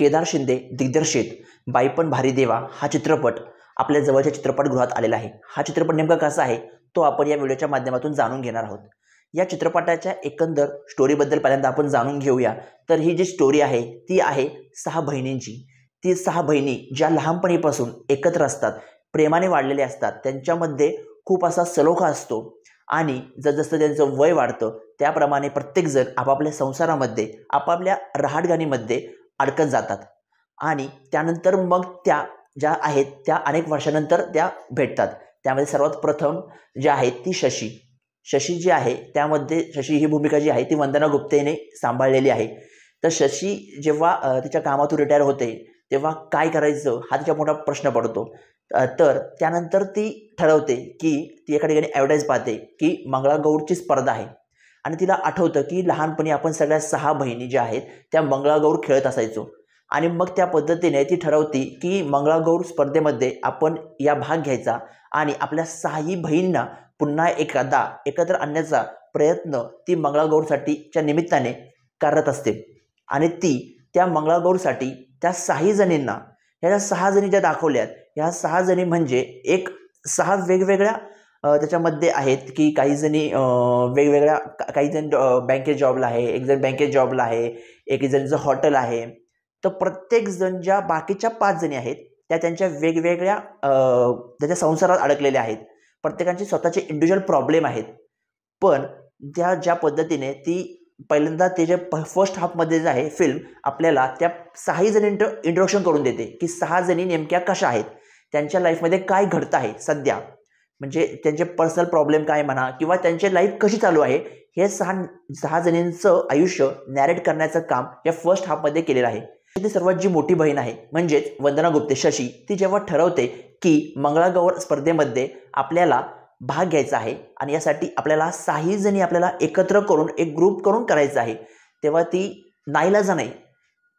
केदार शिंदे दिग्दर्शित बाईपण भारी देवा हा चित्रपट आपल्या जवळच्या चित्रपटगृहात आलेला आहे हा चित्रपट नेमका कसा आहे तो आपण या व्हिडिओच्या माध्यमातून जाणून घेणार आहोत या चित्रपटाच्या एकंदर स्टोरीबद्दल पहिल्यांदा आपण जाणून घेऊया तर ही जी स्टोरी आहे ती आहे सहा बहिणींची ती सहा बहिणी ज्या लहानपणीपासून एकत्र असतात प्रेमाने वाढलेल्या असतात त्यांच्यामध्ये खूप असा सलोखा असतो आणि जसजसं त्यांचं वय वाढतं त्याप्रमाणे प्रत्येकजण आपापल्या संसारामध्ये आपापल्या रहाटगाणीमध्ये अडकत जातात आणि त्यानंतर मग त्या ज्या आहेत त्या अनेक वर्षानंतर त्या भेटतात त्यामध्ये सर्वात प्रथम जी आहे ती शशी शशी जी आहे त्यामध्ये शशी ही भूमिका जी आहे ती वंदना गुप्तेने सांभाळलेली आहे तर शशी जेव्हा तिच्या कामातून रिटायर होते तेव्हा काय करायचं हा तिच्या मोठा प्रश्न पडतो तर त्यानंतर ती ठरवते की ती एका ठिकाणी ॲडव्हर्टाईज पाहते की मंगळागौरची स्पर्धा आहे आणि तिला आठवतं की लहानपणी आपण सगळ्या सहा बहिणी ज्या आहेत त्या मंगळागौर खेळत असायचो आणि मग त्या पद्धतीने ती ठरवती की मंगळागौर स्पर्धेमध्ये आपण या भाग घ्यायचा आणि आपल्या सहाही बहिणींना पुन्हा एकदा एकत्र आणण्याचा प्रयत्न ती मंगळागौरसाठीच्या निमित्ताने करत असते आणि ती त्या मंगळागौरसाठी त्या सहाही जणींना ह्या सहा जणी ज्या दाखवल्यात ह्या सहा जणी म्हणजे एक सहा वेगवेगळ्या त्याच्यामध्ये आहेत की काही जणी वेगवेगळ्या काही जण बँकेत जॉबला आहे एक जण बँकेत जॉबला आहे एक जणचं हॉटेल आहे तर प्रत्येकजण ज्या बाकीच्या पाच जणी आहेत त्या त्यांच्या वेगवेगळ्या त्याच्या संसारात अडकलेल्या आहेत प्रत्येकांचे स्वतःचे इंडिव्हिज्युअल प्रॉब्लेम आहेत पण त्या ज्या पद्धतीने ती पहिल्यांदा ते जे प फर्स्ट हाफमध्ये जे आहे फिल्म आपल्याला त्या सहाही जणी इंट्रो इंट्रोडक्शन करून देते की सहा जणी नेमक्या कशा आहेत त्यांच्या लाईफमध्ये काय घडतं आहे सध्या म्हणजे त्यांचे पर्सनल प्रॉब्लेम काय म्हणा किंवा त्यांचे लाईफ कशी चालू आहे हे सहा सहा जणींचं आयुष्य नॅरेट करण्याचं काम या फर्स्ट हाफमध्ये केलेलं आहे ती सर्वात जी मोठी बहीण आहे म्हणजेच वंदना गुप्ते शशी ती जेव्हा ठरवते की मंगळागौर स्पर्धेमध्ये आपल्याला भाग घ्यायचा आहे आणि यासाठी आपल्याला साही जणी आपल्याला एकत्र करून एक ग्रुप करून करायचं आहे तेव्हा ती नाहीलाजा नाही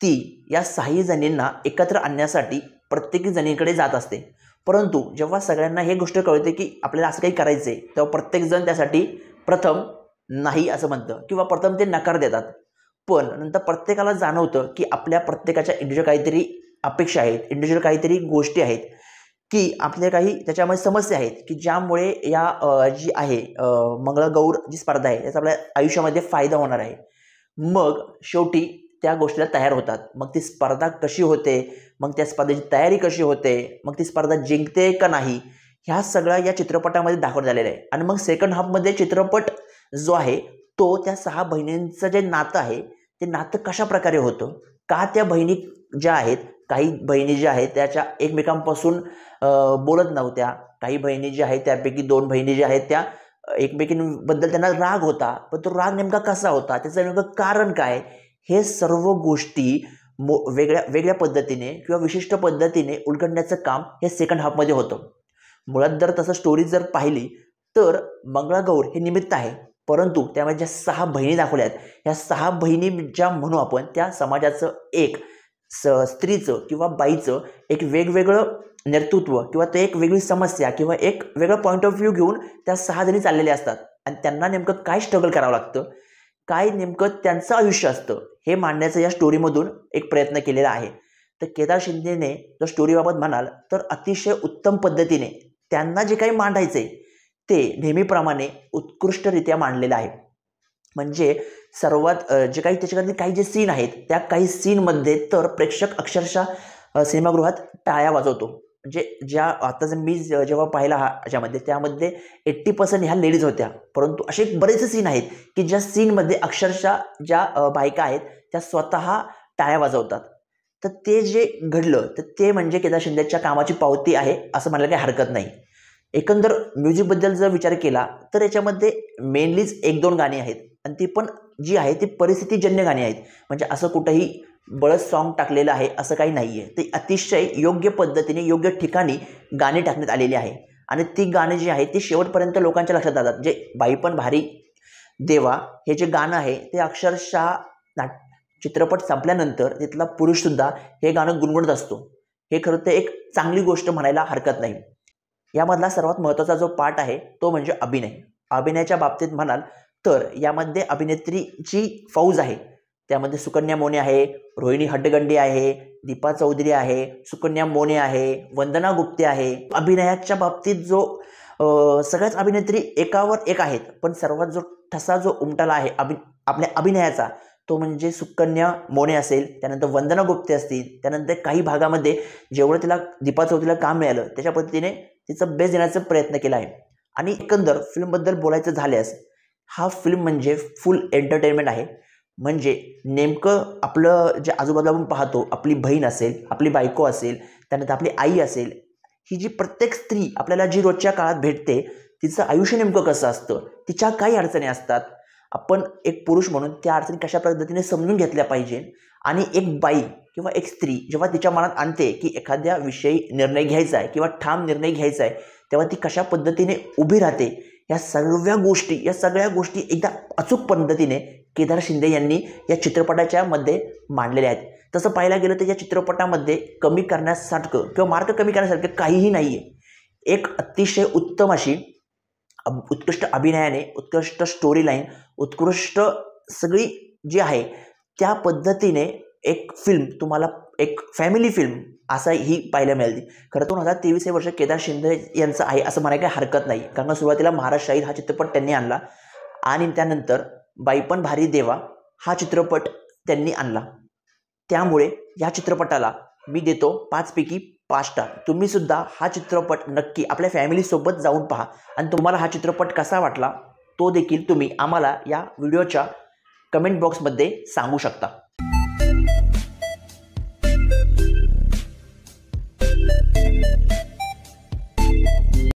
ती या साही जणींना एकत्र आणण्यासाठी प्रत्येक जणीकडे जात असते परंतु जेव्हा सगळ्यांना हे गोष्ट कळते की आपल्याला असं काही करायचं आहे तेव्हा प्रत्येकजण त्यासाठी प्रथम नाही असं म्हणतं किंवा प्रथम ते नकार देतात पण नंतर प्रत्येकाला जाणवतं की आपल्या प्रत्येकाच्या इंडिव्हिज्युअल काहीतरी अपेक्षा आहेत इंडिव्हिज्युअल काहीतरी गोष्टी आहेत की आपल्या काही त्याच्यामध्ये समस्या आहेत की ज्यामुळे या जी आहे मंगळगौर जी स्पर्धा आहे त्याचा आपल्या आयुष्यामध्ये फायदा होणार आहे मग शेवटी त्या गोष्टीला तयार होतात मग ती स्पर्धा कशी होते मग त्या स्पर्धेची तयारी कशी होते मग ती स्पर्धा जिंकते का नाही ह्या सगळ्या या चित्रपटामध्ये दाखवून झालेलं आहे आणि मग सेकंड हाफमध्ये चित्रपट जो आहे तो त्या सहा बहिणींचं जे नातं आहे ते नातं कशा प्रकारे होतं का त्या बहिणी ज्या आहेत काही बहिणी ज्या आहेत त्याच्या एकमेकांपासून बोलत नव्हत्या काही बहिणी ज्या आहेत त्यापैकी दोन बहिणी ज्या आहेत त्या एकमेकींबद्दल त्यांना राग होता पण तो राग नेमका कसा होता त्याचं नेमकं कारण काय हे सर्व गोष्टी मो वेगळ्या वेगळ्या पद्धतीने किंवा विशिष्ट पद्धतीने उलगडण्याचं काम हे सेकंड हाफमध्ये होतं मुळात जर तसं स्टोरी जर पाहिली तर मंगळागौर हे निमित्त आहे परंतु त्यामध्ये ज्या सहा बहिणी दाखवल्यात ह्या सहा बहिणी ज्या म्हणू आपण त्या समाजाचं एक स स्त्रीचं किंवा बाईचं एक वेगवेगळं नेतृत्व किंवा ते एक वेगळी समस्या किंवा एक वेगळं पॉईंट ऑफ व्ह्यू घेऊन त्या सहा जणी चाललेल्या असतात आणि त्यांना नेमकं काय स्ट्रगल करावं लागतं काय नेमकं त्यांचं आयुष्य असतं हे मांडण्याचा या स्टोरीमधून एक प्रयत्न केलेला आहे तर केदार शिंदेने जर स्टोरीबाबत म्हणाल तर अतिशय उत्तम पद्धतीने त्यांना जे काही मांडायचं ते नेहमीप्रमाणे उत्कृष्टरित्या मांडलेलं आहे म्हणजे सर्वात जे काही त्याच्याकडे काही जे सीन आहेत त्या काही सीनमध्ये तर प्रेक्षक अक्षरशः सिनेमागृहात टाळ्या वाजवतो म्हणजे ज्या आता जर मी जेव्हा पाहिला हा याच्यामध्ये त्यामध्ये एट्टी पर्सेंट ह्या लेडीज होत्या परंतु असे बरेचसे सीन आहेत की ज्या सीनमध्ये अक्षरशः ज्या बायका आहेत त्या स्वतः टाळ्या वाजवतात तर ते जे घडलं तर ते म्हणजे केदार शिंदेच्या कामाची पावती आहे असं म्हणायला काही हरकत नाही एकंदर म्युझिकबद्दल जर विचार केला तर याच्यामध्ये मेनलीच एक दोन गाणी आहेत आणि ती पण जी आहे ती परिस्थितीजन्य गाणी आहेत म्हणजे असं कुठंही बळस सॉन्ग टाकलेलं आहे असं काही नाही आहे ते अतिशय योग्य पद्धतीने योग्य ठिकाणी गाणी टाकण्यात आलेली आहे आणि ती गाणी जी आहे ती शेवटपर्यंत लोकांच्या लक्षात जातात जे बाई पण भारी देवा हे जे गाणं आहे ते अक्षरशः नाट चित्रपट संपल्यानंतर तिथला पुरुषसुद्धा हे गाणं गुणगुणत असतो हे खरं तर एक चांगली गोष्ट म्हणायला हरकत नाही यामधला सर्वात महत्त्वाचा जो पाठ आहे तो म्हणजे अभिनय अभिनयाच्या बाबतीत म्हणाल तर यामध्ये अभिनेत्रीची फौज आहे त्यामध्ये सुकन्या मोने आहे रोहिणी हड्डगंडी आहे दीपा चौधरी आहे सुकन्या मोने आहे वंदना गुप्ते आहे अभिनयाच्या बाबतीत जो सगळ्याच अभिनेत्री एकावर एक आहेत पण सर्वात जो ठसा जो उमटाला आहे अभि आपल्या अभिनयाचा तो म्हणजे सुकन्या मोने असेल त्यानंतर वंदना गुप्ते असतील त्यानंतर काही भागामध्ये जेवढं तिला दीपा चौधरीला काम मिळालं त्याच्या पद्धतीने तिचं बेस देण्याचा प्रयत्न केला आहे आणि एकंदर फिल्मबद्दल बोलायचं झाल्यास हा फिल्म म्हणजे फुल एंटरटेनमेंट आहे म्हणजे नेमकं आपलं जे आजूबाजूला आपण पाहतो आपली बहीण असेल आपली बायको असेल त्यानंतर आपली आई असेल ही जी प्रत्येक स्त्री आपल्याला जी रोजच्या काळात भेटते तिचं आयुष्य नेमकं कसं असतं तिच्या काही अडचणी असतात आपण एक पुरुष म्हणून त्या अडचणी कशा पद्धतीने समजून घेतल्या पाहिजे आणि एक बाई किंवा एक स्त्री जेव्हा तिच्या मनात आणते की एखाद्या विषयी निर्णय घ्यायचा आहे किंवा ठाम निर्णय घ्यायचा आहे तेव्हा ती कशा पद्धतीने उभी राहते या सगळ्या गोष्टी या सगळ्या गोष्टी एकदा अचूक पद्धतीने केदार शिंदे यांनी या चित्रपटाच्या मध्ये मांडलेल्या आहेत तसं पाहायला गेलं तर या चित्रपटामध्ये कमी करण्यासारखं किंवा मार्क कमी करण्यासारखं काहीही नाही आहे एक अतिशय उत्तम अशी उत्कृष्ट अभिनयाने उत्कृष्ट स्टोरीलाईन उत्कृष्ट सगळी जी आहे त्या पद्धतीने एक फिल्म तुम्हाला एक फॅमिली फिल्म असा ही पाहायला मिळाली खरं दोन हजार तेवीस हे वर्ष केदार शिंदे यांचं आहे असं म्हणायला काही हरकत नाही कारण सुरुवातीला महाराज शाहीर हा चित्रपट त्यांनी आणला आणि त्यानंतर बाईपण भारी देवा हा चित्रपट त्यांनी आणला त्यामुळे या चित्रपटाला मी देतो पाचपैकी पाच स्टार तुम्हीसुद्धा हा चित्रपट नक्की आपल्या फॅमिलीसोबत जाऊन पहा आणि तुम्हाला हा चित्रपट कसा वाटला तो देखील तुम्ही आम्हाला या व्हिडिओच्या कमेंट बॉक्समध्ये सांगू शकता thank you